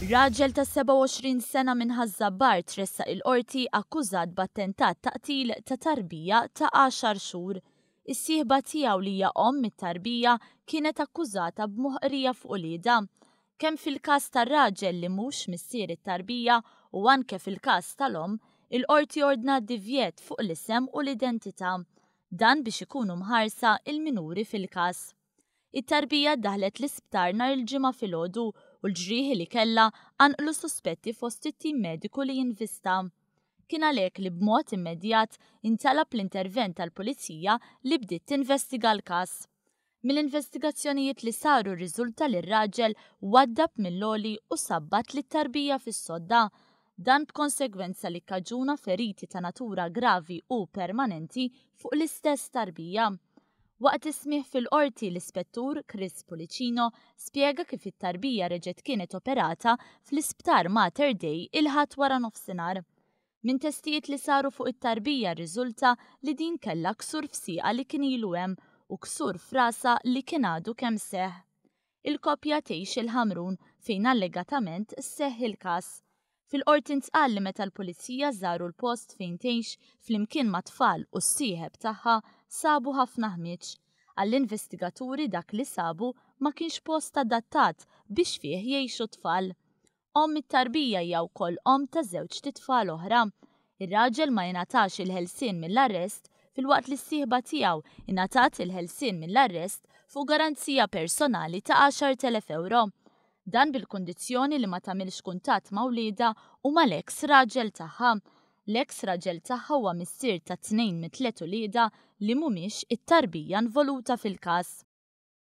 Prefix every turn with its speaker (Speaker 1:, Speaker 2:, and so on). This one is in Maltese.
Speaker 1: Raġel ta' 27 sena minn ħazzabbar tressa il-qorti akkużat b'attentat taqtil ta' tarbija ta' 10 xhur. Is-sieħba tiegħu li hija om mit-tarbija kienet akkużata b'muħrija fuq ulida. Kemm fil-każ tar-raġel li mhux missier it-tarbija u anke fil-każ tal-om, il-qorti ordna divjet fuq l-isem u l-identità. Dan biex ikunu mħarsa il-minuri fil-każ. It-tarbija daħlet l-isptar nar il fil filgħodu u l-ġrieħi li kella l suspetti fost it-tim mediku li jinvista. Kien għalhekk li b'mod immedjat intalab l-intervent tal-pulizija li bdiet tinvestiga l-każ. Mill-investigazzjonijiet li saru riżulta li r-raġel waddab mill-loli u sabbat li tarbija fis-sodda dan b'konsegwenza li kaġuna feriti ta' natura gravi u permanenti fuq l-istess tarbija. Waqt ismih fil-qorti l-ispettur Chris Policino spiega kif it-tarbija reġet kienet operata fl-isptar Mater Dei il-ħat wara nofsinar. Min testijiet li saru fuq it-tarbija riżulta li din kella ksur fsiqa li kien ilu hemm u ksur frasa li kien għadu kemm seħ. Il-kopja tgħix il-ħamrun fejn allegatament seħ il-każ. Fil-qorti tqalli li meta l-pulizija żaru l-post fejn tgħix flimkien ma' tfal u s-sieħeb tagħha sabu ħafna ħmieċ. Għall-investigaturi dak li sabu ma kienx post adattat biex fih jiexu tfal. Om it-tarbija jew kol om ta' żewġ titfal oħra. Ir-raġel ma jingħatax il-ħelsin mill-arrest fil-waqt li s-sieħba tiegħu ingħatat il-ħelsin mill-arrest fuq garanzija personali ta' 10.000 euro. Dan bil kondizjoni li ma tagħmilx kuntat ma' wlieda u l eks raġel tagħha. L-eks raġel tagħha huwa missier ta' tnejn mit tliet ulieda li mumiex it-tarbija involuta fil-kas.